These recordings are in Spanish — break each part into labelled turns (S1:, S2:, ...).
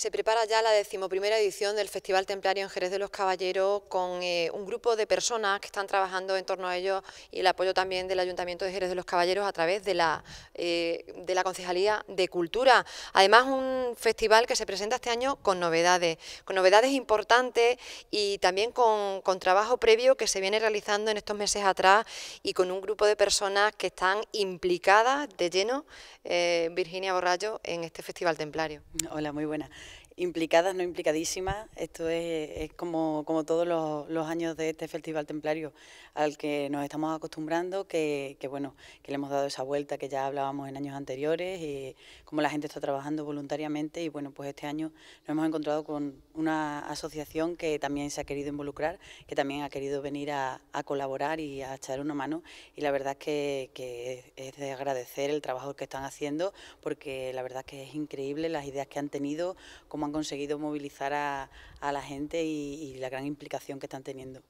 S1: Se prepara ya la decimoprimera edición del Festival Templario en Jerez de los Caballeros con eh, un grupo de personas que están trabajando en torno a ello y el apoyo también del Ayuntamiento de Jerez de los Caballeros a través de la, eh, de la Concejalía de Cultura. Además, un festival que se presenta este año con novedades, con novedades importantes y también con, trabajo previo que se viene realizando en estos meses atrás y con un grupo de personas que están implicadas de lleno, eh, Virginia Borrallo, en este Festival Templario. Hola, muy buena implicadas, no implicadísimas. Esto es, como, como, todos
S2: los, años de este Festival Templario al que nos estamos acostumbrando, que, bueno, que le hemos dado esa vuelta que ya hablábamos en años anteriores, y como la gente está trabajando voluntariamente y bueno, pues este año nos hemos encontrado con una asociación que también se ha querido involucrar, que también ha querido venir a, colaborar y a echar una mano y la verdad que, es de agradecer el trabajo que están haciendo porque la verdad que es increíble las ideas que han tenido, cómo conseguido movilizar a, la gente y la gran implicación que están teniendo.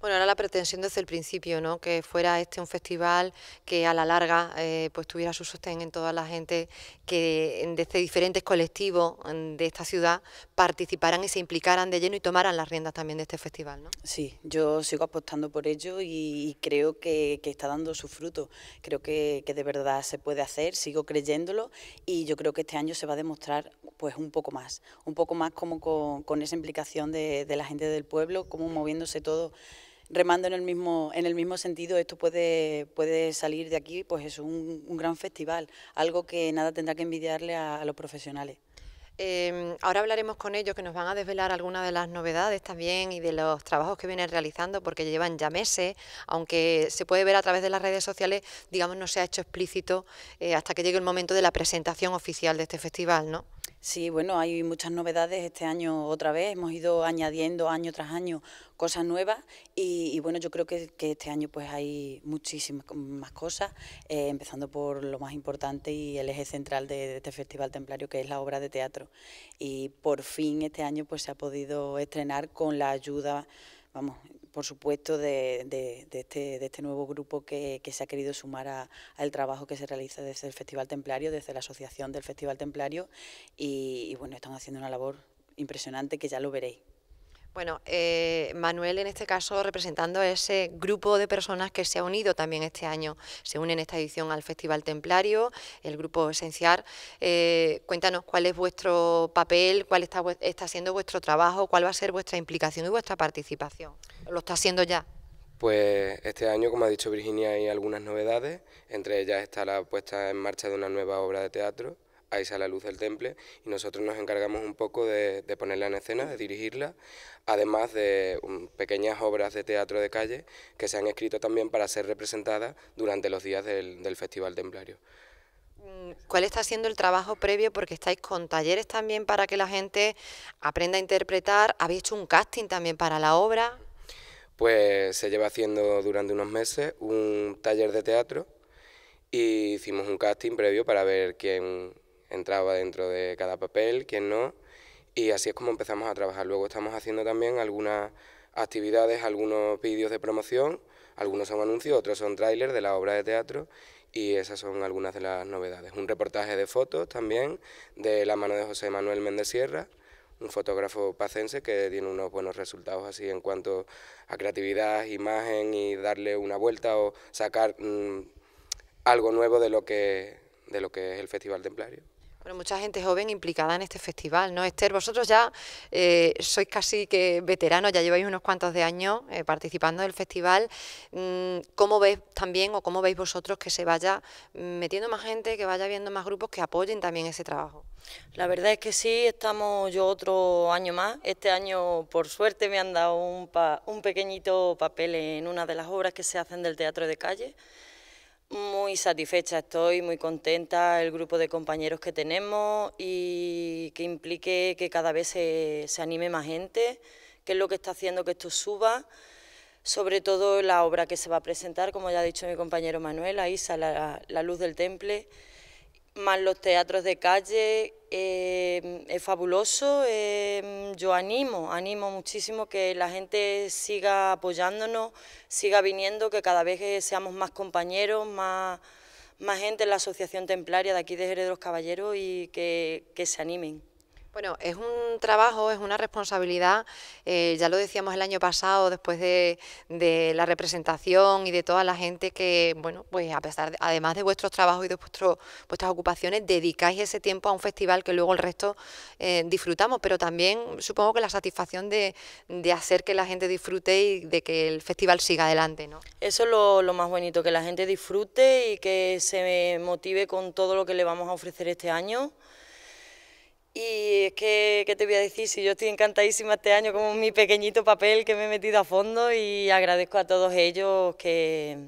S1: Bueno, era la pretensión desde el principio, ¿no? que fuera este un festival que a la larga eh, pues tuviera su sostén en toda la gente, que desde diferentes colectivos de esta ciudad participaran y se implicaran de lleno y tomaran las riendas también de este festival. ¿no?
S2: Sí, yo sigo apostando por ello y, creo que, está dando su fruto, creo que, de verdad se puede hacer, sigo creyéndolo y yo creo que este año se va a demostrar pues un poco más, un poco más como con, esa implicación de, de la gente del pueblo, como moviéndose todo remando en el mismo, en el mismo sentido, esto puede, puede salir de aquí,
S1: pues es un, un gran festival, algo que nada tendrá que envidiarle a, los profesionales. Em, ahora hablaremos con ellos que nos van a desvelar algunas de las novedades también y de los trabajos que vienen realizando porque llevan ya meses, aunque se puede ver a través de las redes sociales, digamos no se ha hecho explícito eh, hasta que llegue el momento de la presentación oficial de este festival, ¿no?
S2: Sí, bueno, hay muchas novedades este año otra vez. Hemos ido añadiendo año tras año cosas nuevas y, bueno, yo creo que, este año pues hay muchísimas más cosas, eh, empezando por lo más importante y el eje central de, de, este Festival Templario, que es la obra de teatro. Y por fin este año pues se ha podido estrenar con la ayuda, vamos, por supuesto, de, de, este, de este, nuevo grupo que, que, se ha querido sumar al trabajo que se realiza desde el Festival Templario, desde la Asociación del Festival Templario, y bueno, están haciendo una labor impresionante que ya lo veréis.
S1: Bueno, eh, Manuel en este caso representando a ese grupo de personas que se ha unido también este año, se une en esta edición al Festival Templario, el grupo Esencial. Eh, cuéntanos cuál es vuestro papel, cuál está, está siendo vuestro trabajo, cuál va a ser vuestra implicación y vuestra participación. ¿Lo está haciendo ya?
S3: Pues este año, como ha dicho Virginia, hay algunas novedades, entre ellas está la puesta en marcha de una nueva obra de teatro ahí sale la luz del temple y nosotros nos encargamos un poco de, ponerla en escena, de dirigirla, además de um, pequeñas obras de teatro de calle que se han escrito también para ser representadas durante los días del, del Festival Templario.
S1: Mm, ¿Cuál está siendo el trabajo previo? Porque estáis con talleres también para que la gente aprenda a interpretar. ¿Habéis hecho un casting también para la obra?
S3: Pues se lleva haciendo durante unos meses un taller de teatro y hicimos un casting previo para ver quién, entraba dentro de cada papel, quién no, y así es como empezamos a trabajar. Luego estamos haciendo también algunas actividades, algunos vídeos de promoción, algunos son anuncios, otros son trailers de la obra de teatro y esas son algunas de las novedades. Un reportaje de fotos también de la mano de José Manuel Méndez Sierra, un fotógrafo pacense que tiene unos buenos resultados así en cuanto a creatividad, imagen y darle una vuelta o sacar mm, algo nuevo de lo que de lo que es el Festival Templario.
S1: Pero mucha gente joven implicada en este festival, ¿no? Esther, vosotros ya eh, sois casi que veteranos, ya lleváis unos cuantos de años eh, participando del festival. Mm, ¿Cómo veis también o cómo veis vosotros que se vaya mm, metiendo más gente, que vaya viendo más grupos que apoyen también ese trabajo? La verdad es que
S4: sí, estamos yo otro año más. Este año, por suerte, me han dado un, un pequeñito papel en una de las obras que se hacen del teatro de calle muy satisfecha estoy, muy contenta el grupo de compañeros que tenemos y que implique que cada vez se, anime más gente, que es lo que está haciendo que esto suba sobre todo la obra que se va a presentar, como ya ha dicho mi compañero Manuel, ahí la, la luz del temple, más los teatros de calle, eh, es fabuloso. Eh, yo animo, animo muchísimo que la gente siga apoyándonos, siga viniendo, que cada vez seamos más compañeros, más, más gente en la Asociación Templaria de aquí de Jerez Caballeros y que, que se animen.
S1: Bueno, es un trabajo, es una responsabilidad, eh, ya lo decíamos el año pasado después de, la representación y de toda la gente que, bueno, pues a pesar, además de vuestros trabajos y de vuestras ocupaciones, dedicáis ese tiempo a un festival que luego el resto eh, disfrutamos, pero también supongo que la satisfacción de, de, hacer que la gente disfrute y de que el festival siga adelante, ¿no?
S4: Eso es lo más bonito, que la gente disfrute y que se motive con todo lo que le vamos a ofrecer este año. Y es que, ¿qué te voy a decir? Si yo estoy encantadísima este año como mi pequeñito papel que me he metido a fondo y agradezco a todos ellos que,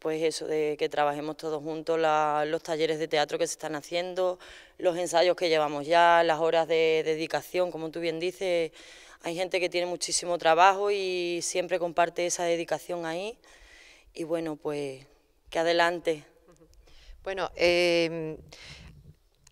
S4: pues eso, de que trabajemos todos juntos los talleres de teatro que se están haciendo, los ensayos que llevamos ya, las horas de dedicación, como tú bien dices, hay gente que tiene muchísimo trabajo y siempre comparte esa dedicación ahí. Y bueno, pues que adelante.
S1: Bueno, eh...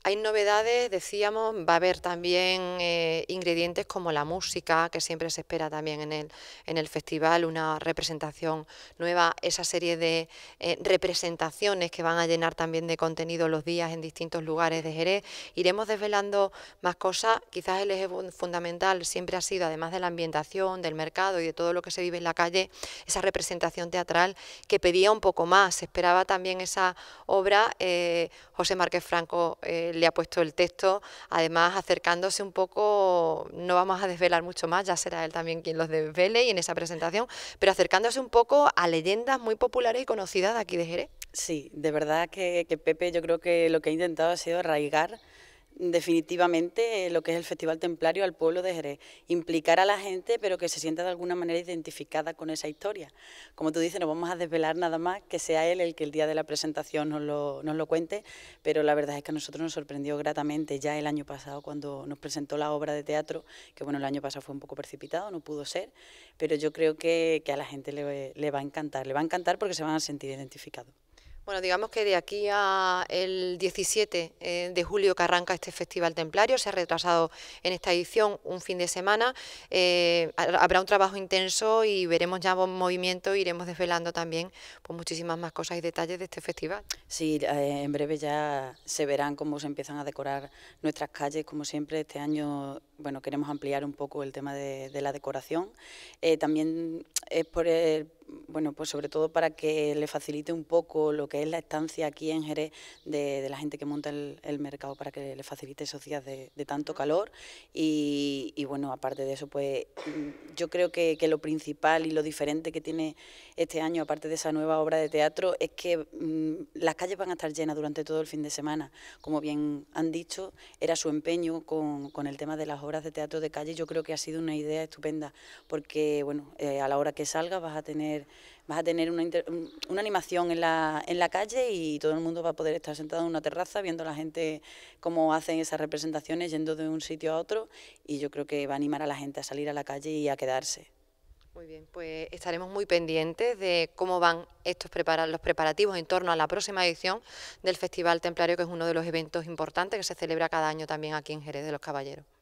S1: Hay novedades, decíamos, va a haber también eh, ingredientes como la música, que siempre se espera también en el, en el festival, una representación nueva, esa serie de eh, representaciones que van a llenar también de contenido los días en distintos lugares de Jerez. Iremos desvelando más cosas, quizás el eje fundamental siempre ha sido, además de la ambientación, del mercado y de todo lo que se vive en la calle, esa representación teatral que pedía un poco más, se esperaba también esa obra, eh, José Márquez Franco le ha puesto el texto, además acercándose un poco, no vamos a desvelar mucho más, ya será él también quien los desvele y en esa presentación, pero acercándose un poco a leyendas muy populares y conocidas aquí de Jerez. Sí,
S2: de verdad que, que Pepe yo creo que lo que ha intentado ha sido arraigar definitivamente eh, lo que es el Festival Templario al pueblo de Jerez, implicar a la gente pero que se sienta de alguna manera identificada con esa historia. Como tú dices, no vamos a desvelar nada más, que sea él el que el día de la presentación nos lo, cuente, pero la verdad es que a nosotros nos sorprendió gratamente ya el año pasado cuando nos presentó la obra de teatro, que bueno, el año pasado fue un poco precipitado, no pudo ser, pero yo creo que, a la gente le va a encantar, le va a encantar porque se van a sentir identificados.
S1: Bueno, digamos que de aquí a el 17 eh, de julio que arranca este Festival Templario, se ha retrasado en esta edición un fin de semana, eh, habrá un trabajo intenso y veremos ya movimiento, iremos desvelando también pues, muchísimas más cosas y detalles de este festival. Sí, eh, en breve ya se verán cómo se empiezan a decorar nuestras calles, como
S2: siempre este año bueno, queremos ampliar un poco el tema de, la decoración. Eh, también es por el, bueno, pues sobre todo para que le facilite un poco lo que es la estancia aquí en Jerez de, la gente que monta el, mercado, para que le facilite esos días de, tanto calor. Y, bueno, aparte de eso, pues mm, yo creo que, lo principal y lo diferente que tiene este año, aparte de esa nueva obra de teatro, es que mm, las calles van a estar llenas durante todo el fin de semana. Como bien han dicho, era su empeño con, con el tema de las obras de teatro de calle, yo creo que ha sido una idea estupenda, porque bueno, eh, a la hora que salga vas a tener, vas a tener una, animación en la, calle y todo el mundo va a poder estar sentado en una terraza viendo a la gente cómo hacen esas representaciones yendo de un sitio a otro y yo creo que va a animar a la gente a salir a la calle y a quedarse.
S1: Muy bien, pues estaremos muy pendientes de cómo van estos los preparativos en torno a la próxima edición del Festival Templario, que es uno de los eventos importantes que se celebra cada año también aquí en Jerez de los Caballeros.